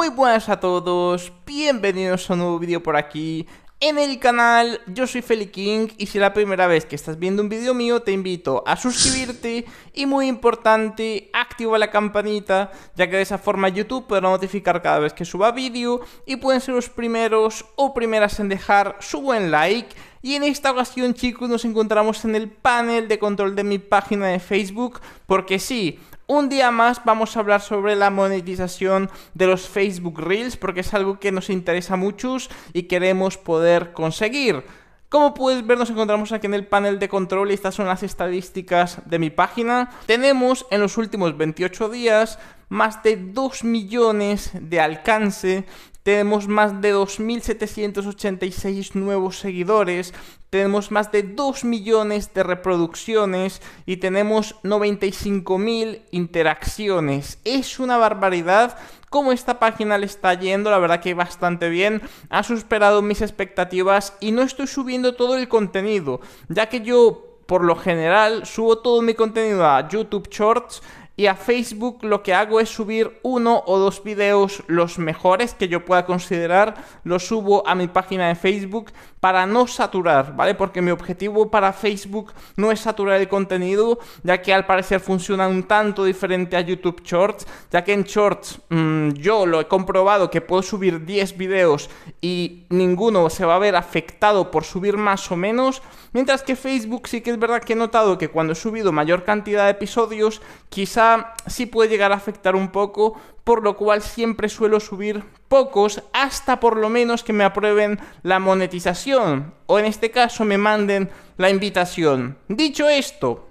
Muy buenas a todos, bienvenidos a un nuevo vídeo por aquí en el canal, yo soy Feli King y si es la primera vez que estás viendo un vídeo mío te invito a suscribirte y muy importante, activa la campanita ya que de esa forma YouTube podrá notificar cada vez que suba vídeo y pueden ser los primeros o primeras en dejar su buen like y en esta ocasión chicos nos encontramos en el panel de control de mi página de Facebook porque sí, un día más vamos a hablar sobre la monetización de los Facebook Reels porque es algo que nos interesa a muchos y queremos poder conseguir. Como puedes ver, nos encontramos aquí en el panel de control y estas son las estadísticas de mi página. Tenemos en los últimos 28 días más de 2 millones de alcance tenemos más de 2.786 nuevos seguidores, tenemos más de 2 millones de reproducciones y tenemos 95.000 interacciones. Es una barbaridad cómo esta página le está yendo, la verdad que bastante bien, ha superado mis expectativas y no estoy subiendo todo el contenido, ya que yo por lo general subo todo mi contenido a YouTube Shorts, y a Facebook lo que hago es subir uno o dos videos los mejores que yo pueda considerar, los subo a mi página de Facebook para no saturar, ¿vale? Porque mi objetivo para Facebook no es saturar el contenido, ya que al parecer funciona un tanto diferente a YouTube Shorts, ya que en Shorts mm, yo lo he comprobado que puedo subir 10 videos y ninguno se va a ver afectado por subir más o menos, mientras que Facebook sí que es verdad que he notado que cuando he subido mayor cantidad de episodios, quizá sí puede llegar a afectar un poco, por lo cual siempre suelo subir pocos hasta por lo menos que me aprueben la monetización o en este caso me manden la invitación. Dicho esto,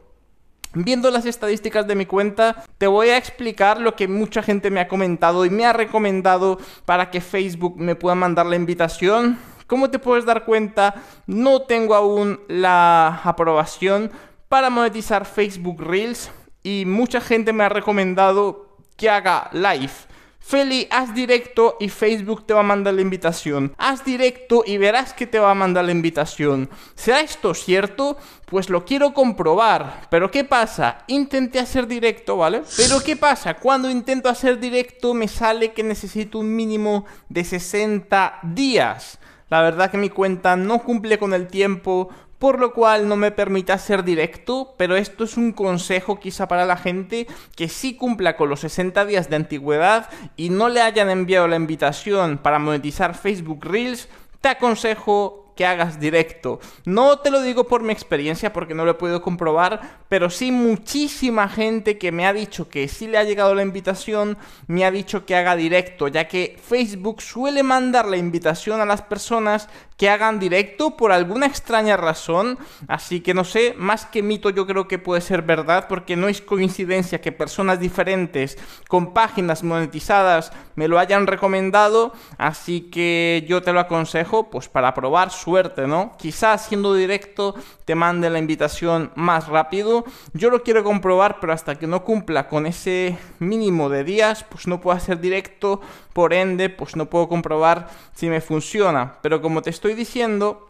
Viendo las estadísticas de mi cuenta, te voy a explicar lo que mucha gente me ha comentado y me ha recomendado para que Facebook me pueda mandar la invitación. Como te puedes dar cuenta, no tengo aún la aprobación para monetizar Facebook Reels y mucha gente me ha recomendado que haga live. Feli, haz directo y Facebook te va a mandar la invitación. Haz directo y verás que te va a mandar la invitación. ¿Será esto cierto? Pues lo quiero comprobar. Pero ¿qué pasa? Intenté hacer directo, ¿vale? Pero ¿qué pasa? Cuando intento hacer directo me sale que necesito un mínimo de 60 días. La verdad que mi cuenta no cumple con el tiempo por lo cual no me permita ser directo, pero esto es un consejo quizá para la gente que sí cumpla con los 60 días de antigüedad y no le hayan enviado la invitación para monetizar Facebook Reels, te aconsejo que hagas directo. No te lo digo por mi experiencia porque no lo he podido comprobar, pero sí muchísima gente que me ha dicho que sí le ha llegado la invitación, me ha dicho que haga directo, ya que Facebook suele mandar la invitación a las personas que hagan directo por alguna extraña razón, así que no sé, más que mito yo creo que puede ser verdad porque no es coincidencia que personas diferentes con páginas monetizadas me lo hayan recomendado, así que yo te lo aconsejo pues para probar su ¿no? Quizás siendo directo te mande la invitación más rápido. Yo lo quiero comprobar, pero hasta que no cumpla con ese mínimo de días, pues no puedo hacer directo, por ende, pues no puedo comprobar si me funciona. Pero como te estoy diciendo,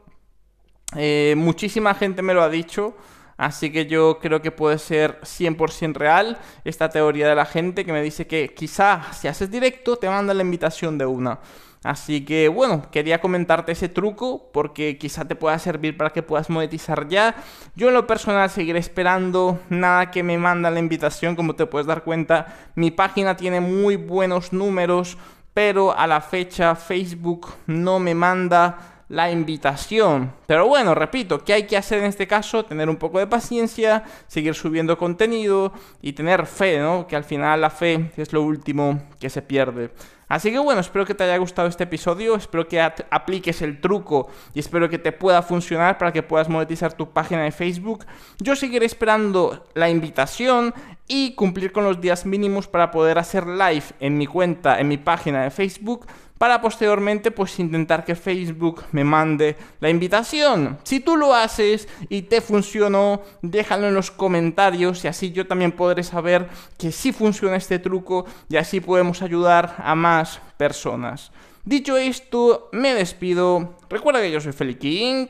eh, muchísima gente me lo ha dicho. Así que yo creo que puede ser 100% real esta teoría de la gente que me dice que quizá si haces directo te manda la invitación de una. Así que bueno, quería comentarte ese truco porque quizá te pueda servir para que puedas monetizar ya. Yo en lo personal seguiré esperando, nada que me manda la invitación, como te puedes dar cuenta, mi página tiene muy buenos números, pero a la fecha Facebook no me manda la invitación. Pero bueno, repito, ¿qué hay que hacer en este caso? Tener un poco de paciencia, seguir subiendo contenido y tener fe, ¿no? Que al final la fe es lo último que se pierde. Así que bueno, espero que te haya gustado este episodio, espero que apliques el truco y espero que te pueda funcionar para que puedas monetizar tu página de Facebook. Yo seguiré esperando la invitación y cumplir con los días mínimos para poder hacer live en mi cuenta, en mi página de Facebook para posteriormente pues intentar que Facebook me mande la invitación. Si tú lo haces y te funcionó, déjalo en los comentarios y así yo también podré saber que sí funciona este truco y así podemos ayudar a más personas. Dicho esto, me despido. Recuerda que yo soy Feli King.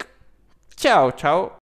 Chao, chao.